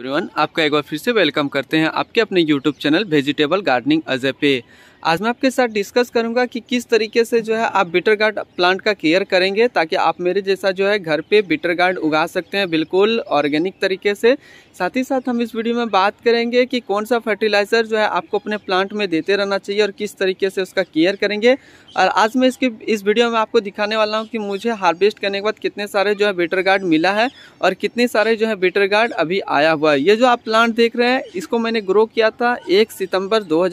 everyone आपका एक बार फिर से वेलकम करते हैं आपके अपने YouTube channel vegetable gardening Ajay पे आज मैं आपके साथ डिस्कस करूंगा कि किस तरीके से जो है आप बिटर गार्ड प्लांट का केयर करेंगे ताकि आप मेरे जैसा जो है घर पे बिटर गार्ड उगा सकते हैं बिल्कुल ऑर्गेनिक तरीके से साथ ही साथ हम इस वीडियो में बात करेंगे कि कौन सा फर्टिलाइज़र जो है आपको अपने प्लांट में देते रहना चाहिए और किस तरीके से उसका केयर करेंगे और आज मैं इसकी इस वीडियो में आपको दिखाने वाला हूँ कि मुझे हार्वेस्ट करने के बाद कितने सारे जो है बिटर गार्ड मिला है और कितने सारे जो है बिटर गार्ड अभी आया हुआ है ये जो आप प्लांट देख रहे हैं इसको मैंने ग्रो किया था एक सितम्बर दो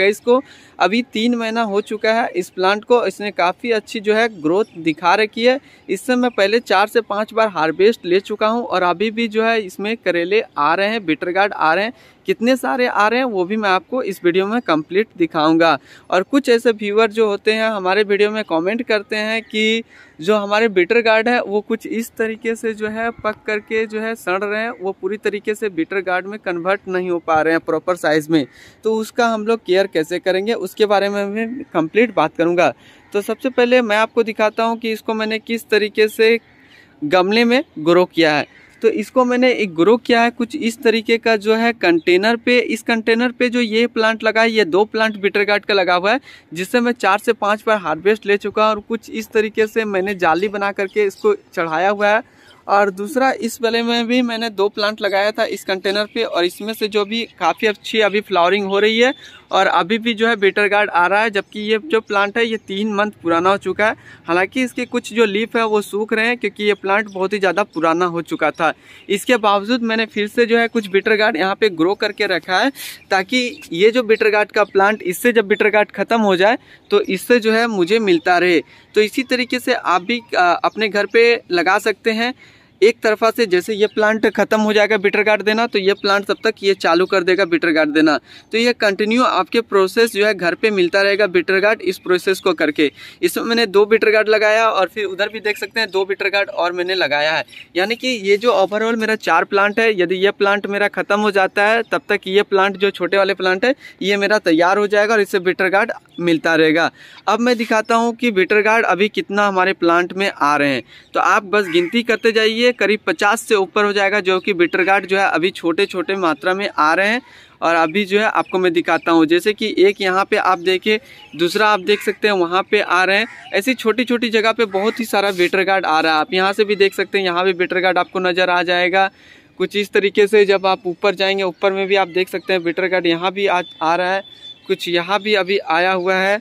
को अभी तीन महीना हो चुका है इस प्लांट को इसने काफ़ी अच्छी जो है ग्रोथ दिखा रखी है इससे मैं पहले चार से पाँच बार हार्वेस्ट ले चुका हूँ और अभी भी जो है इसमें करेले आ रहे हैं बिटर गार्ड आ रहे हैं कितने सारे आ रहे हैं वो भी मैं आपको इस वीडियो में कंप्लीट दिखाऊंगा और कुछ ऐसे व्यूअर जो होते हैं हमारे वीडियो में कमेंट करते हैं कि जो हमारे बिटर गार्ड है वो कुछ इस तरीके से जो है पक करके जो है सड़ रहे हैं वो पूरी तरीके से बिटर गार्ड में कन्वर्ट नहीं हो पा रहे हैं प्रॉपर साइज़ में तो उसका हम लोग केयर कैसे करेंगे उस उसके बारे में मैं कंप्लीट बात करूँगा तो सबसे पहले मैं आपको दिखाता हूँ कि इसको मैंने किस तरीके से गमले में ग्रो किया है तो इसको मैंने एक ग्रो किया है कुछ इस तरीके का जो है कंटेनर पे इस कंटेनर पे जो ये प्लांट लगा है ये दो प्लांट बिटर गार्ड का लगा हुआ है जिससे मैं चार से पाँच बार हार्वेस्ट ले चुका हूँ और कुछ इस तरीके से मैंने जाली बना करके इसको चढ़ाया हुआ है और दूसरा इस वाले में भी मैंने दो प्लांट लगाया था इस कंटेनर पे और इसमें से जो भी काफ़ी अच्छी अभी फ्लावरिंग हो रही है और अभी भी जो है बेटर गार्ड आ रहा है जबकि ये जो प्लांट है ये तीन मंथ पुराना हो चुका है हालांकि इसके कुछ जो लीफ है वो सूख रहे हैं क्योंकि ये प्लांट बहुत ही ज़्यादा पुराना हो चुका था इसके बावजूद मैंने फिर से जो है कुछ बेटर गार्ड यहाँ पर ग्रो करके रखा है ताकि ये जो बेटर गार्ड का प्लांट इससे जब बिटर गार्ड ख़त्म हो जाए तो इससे जो है मुझे मिलता रहे तो इसी तरीके से आप भी अपने घर पर लगा सकते हैं एक तरफा से जैसे ये प्लांट खत्म हो जाएगा बिटर गार्ड देना तो ये प्लांट तब तक ये चालू कर देगा बिटर गार्ड देना तो ये कंटिन्यू आपके प्रोसेस जो है घर पे मिलता रहेगा बिटर गार्ड इस प्रोसेस को करके इसमें मैंने दो बिटर गार्ड लगाया और फिर उधर भी देख सकते हैं दो बिटर गार्ड और मैंने लगाया है यानी कि ये जो ओवरऑल मेरा चार प्लांट है यदि ये प्लांट मेरा खत्म हो जाता है तब तक ये प्लांट जो छोटे वाले प्लांट है ये मेरा तैयार हो जाएगा और इससे बिटर गार्ड मिलता रहेगा अब मैं दिखाता हूँ कि बिटर गार्ड अभी कितना हमारे प्लांट में आ रहे हैं तो आप बस गिनती करते जाइए ये करीब 50 से ऊपर हो जाएगा जो कि बिटर गार्ड जो है अभी छोटे छोटे मात्रा में आ रहे हैं और अभी जो है आपको मैं दिखाता हूँ जैसे कि एक यहाँ पे आप देखिए दूसरा आप देख सकते हैं वहाँ पे आ रहे हैं ऐसी छोटी छोटी जगह पे बहुत ही सारा बेटर गार्ड आ रहा है आप यहाँ से भी देख सकते हैं यहाँ भी बेटर गार्ड आपको नज़र आ जाएगा कुछ इस तरीके से जब आप ऊपर जाएंगे ऊपर में भी आप देख सकते हैं बेटर गार्ड यहाँ भी आ, आ रहा है कुछ यहाँ भी अभी आया हुआ है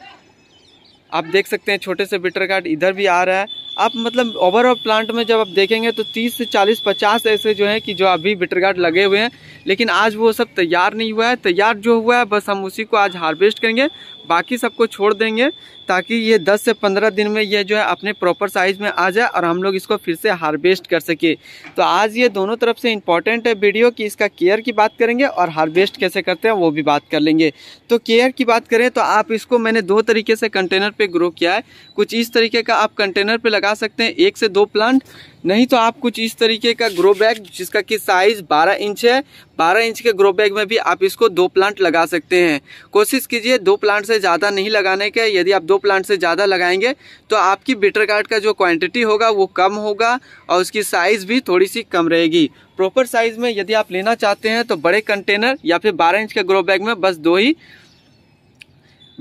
आप देख सकते हैं छोटे से बेटर गार्ड इधर भी आ रहा है आप मतलब ओवरऑल प्लांट में जब आप देखेंगे तो 30 से 40 50 ऐसे जो है कि जो अभी बिटर गार्ड लगे हुए हैं लेकिन आज वो सब तैयार नहीं हुआ है तैयार जो हुआ है बस हम उसी को आज हार्वेस्ट करेंगे बाकी सबको छोड़ देंगे ताकि ये 10 से 15 दिन में ये जो है अपने प्रॉपर साइज़ में आ जाए और हम लोग इसको फिर से हार्वेस्ट कर सके तो आज ये दोनों तरफ से इम्पॉर्टेंट है वीडियो कि इसका केयर की बात करेंगे और हार्वेस्ट कैसे करते हैं वो भी बात कर लेंगे तो केयर की बात करें तो आप इसको मैंने दो तरीके से कंटेनर पर ग्रो किया है कुछ इस तरीके का आप कंटेनर पर लगा लगा सकते हैं एक से दो प्लांट नहीं तो आप कुछ इस तरीके का ग्रो बैग जिसका कि साइज 12 इंच है 12 इंच के ग्रो बैग में भी आप इसको दो प्लांट लगा सकते हैं कोशिश कीजिए दो प्लांट से ज़्यादा नहीं लगाने के यदि आप दो प्लांट से ज़्यादा लगाएंगे तो आपकी बिटर कार्ड का जो क्वांटिटी होगा वो कम होगा और उसकी साइज़ भी थोड़ी सी कम रहेगी प्रॉपर साइज़ में यदि आप लेना चाहते हैं तो बड़े कंटेनर या फिर बारह इंच के ग्रो बैग में बस दो ही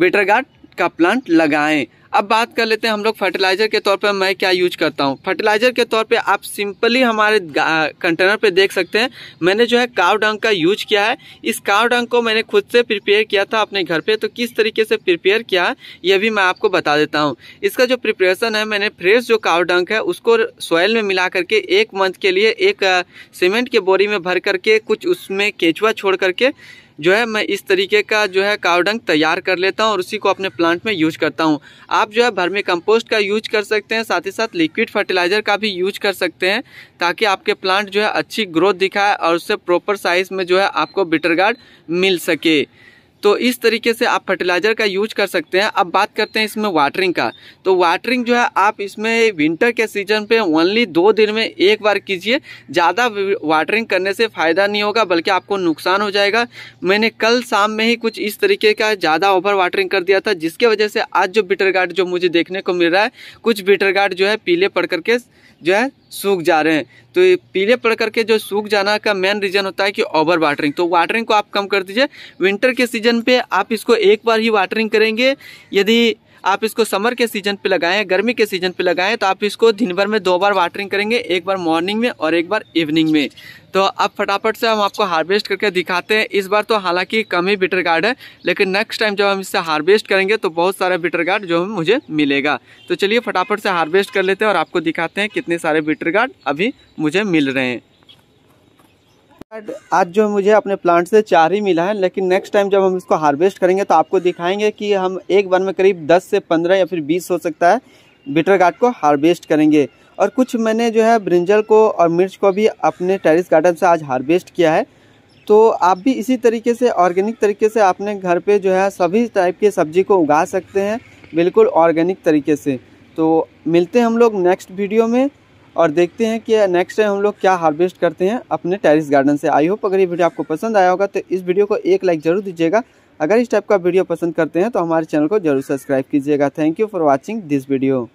बिटर गार्ड का प्लांट लगाएं अब बात कर लेते हैं हम लोग फर्टिलाइज़र के तौर पर मैं क्या यूज करता हूँ फर्टिलाइज़र के तौर पे आप सिंपली हमारे कंटेनर पे देख सकते हैं मैंने जो है काव डंग का यूज किया है इस काव डंग को मैंने खुद से प्रिपेयर किया था अपने घर पे तो किस तरीके से प्रिपेयर किया है यह भी मैं आपको बता देता हूँ इसका जो प्रिपरेशन है मैंने फ्रेश जो काव डंक है उसको सॉयल में मिला करके एक मंथ के लिए एक सीमेंट के बोरी में भर करके कुछ उसमें केचुआ छोड़ करके जो है मैं इस तरीके का जो है काउडंग तैयार कर लेता हूँ और उसी को अपने प्लांट में यूज करता हूँ आप जो है भर्मी कंपोस्ट का यूज कर सकते हैं साथ ही साथ लिक्विड फर्टिलाइज़र का भी यूज कर सकते हैं ताकि आपके प्लांट जो है अच्छी ग्रोथ दिखाए और उससे प्रॉपर साइज़ में जो है आपको बिटर गार्ड मिल सके तो इस तरीके से आप फर्टिलाइज़र का यूज कर सकते हैं अब बात करते हैं इसमें वाटरिंग का तो वाटरिंग जो है आप इसमें विंटर के सीजन पे ओनली दो दिन में एक बार कीजिए ज़्यादा वाटरिंग करने से फ़ायदा नहीं होगा बल्कि आपको नुकसान हो जाएगा मैंने कल शाम में ही कुछ इस तरीके का ज़्यादा ओवर वाटरिंग कर दिया था जिसके वजह से आज जो बिटर गार्ड जो मुझे देखने को मिल रहा है कुछ बिटर गार्ड जो है पीले पड़ करके जो है सूख जा रहे हैं तो ये पीले पड़ करके जो सूख जाना का मेन रीज़न होता है कि ओवर वाटरिंग तो वाटरिंग को आप कम कर दीजिए विंटर के सीजन पे आप इसको एक बार ही वाटरिंग करेंगे यदि आप इसको समर के सीजन पे लगाएं गर्मी के सीजन पे लगाएं तो आप इसको दिन भर में दो बार वाटरिंग करेंगे एक बार मॉर्निंग में और एक बार इवनिंग में तो अब फटाफट से हम आपको हार्वेस्ट करके दिखाते हैं इस बार तो हालांकि कम ही बिटर गार्ड है लेकिन नेक्स्ट टाइम जब हम इससे हार्वेस्ट करेंगे तो बहुत सारे बिटर गार्ड जो मुझे मिलेगा तो चलिए फटाफट से हार्वेस्ट कर लेते हैं और आपको दिखाते हैं कितने सारे बिटर गार्ड अभी मुझे मिल रहे हैं आज जो मुझे अपने प्लांट से चार ही मिला है लेकिन नेक्स्ट टाइम जब हम इसको हार्वेस्ट करेंगे तो आपको दिखाएंगे कि हम एक बार में करीब 10 से 15 या फिर 20 हो सकता है बिटर गार्ड को हार्वेस्ट करेंगे और कुछ मैंने जो है ब्रिंजल को और मिर्च को भी अपने टेरिस गार्डन से आज हार्वेस्ट किया है तो आप भी इसी तरीके से ऑर्गेनिक तरीके से अपने घर पर जो है सभी टाइप के सब्जी को उगा सकते हैं बिल्कुल ऑर्गेनिक तरीके से तो मिलते हैं हम लोग नेक्स्ट वीडियो में और देखते हैं कि नेक्स्ट टाइम हम लोग क्या हार्वेस्ट करते हैं अपने टेरिस गार्डन से आई होप अगर ये वीडियो आपको पसंद आया होगा तो इस वीडियो को एक लाइक ज़रूर दीजिएगा अगर इस टाइप का वीडियो पसंद करते हैं तो हमारे चैनल को जरूर सब्सक्राइब कीजिएगा thank you for watching this video